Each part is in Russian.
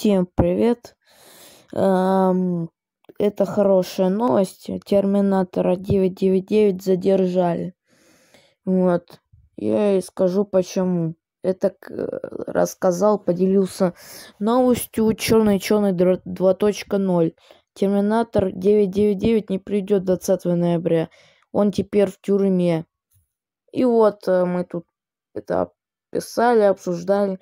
Всем привет. Это хорошая новость. Терминатора 999 задержали. Вот. Я и скажу почему. Это рассказал, поделился новостью черный черный 2.0. Терминатор 999 не придет 20 ноября. Он теперь в тюрьме. И вот э, мы тут это писали, обсуждали.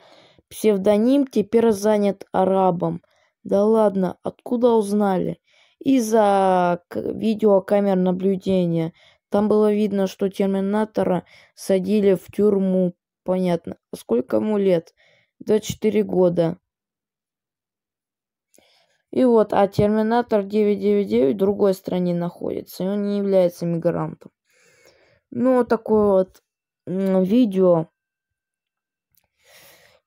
Псевдоним теперь занят арабом. Да ладно, откуда узнали? Из-за видеокамер наблюдения. Там было видно, что терминатора садили в тюрьму. Понятно. А Сколько ему лет? 24 года. И вот, а терминатор 999 в другой стране находится, и он не является мигрантом. Ну, такое вот видео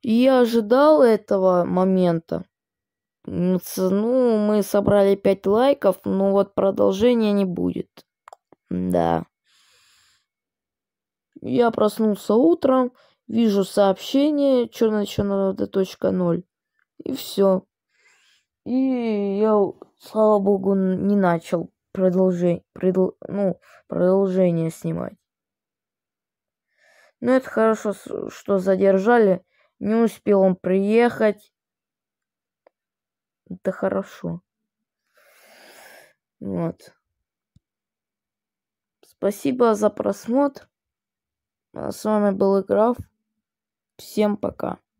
и я ожидал этого момента. Ну, мы собрали 5 лайков, но вот продолжения не будет. Да. Я проснулся утром, вижу сообщение черная черная точка ноль и все. И я, слава богу, не начал продолжение, предл, ну, продолжение снимать. Но ну, это хорошо, что задержали. Не успел он приехать. Это хорошо. Вот. Спасибо за просмотр. А с вами был Играф. Всем пока.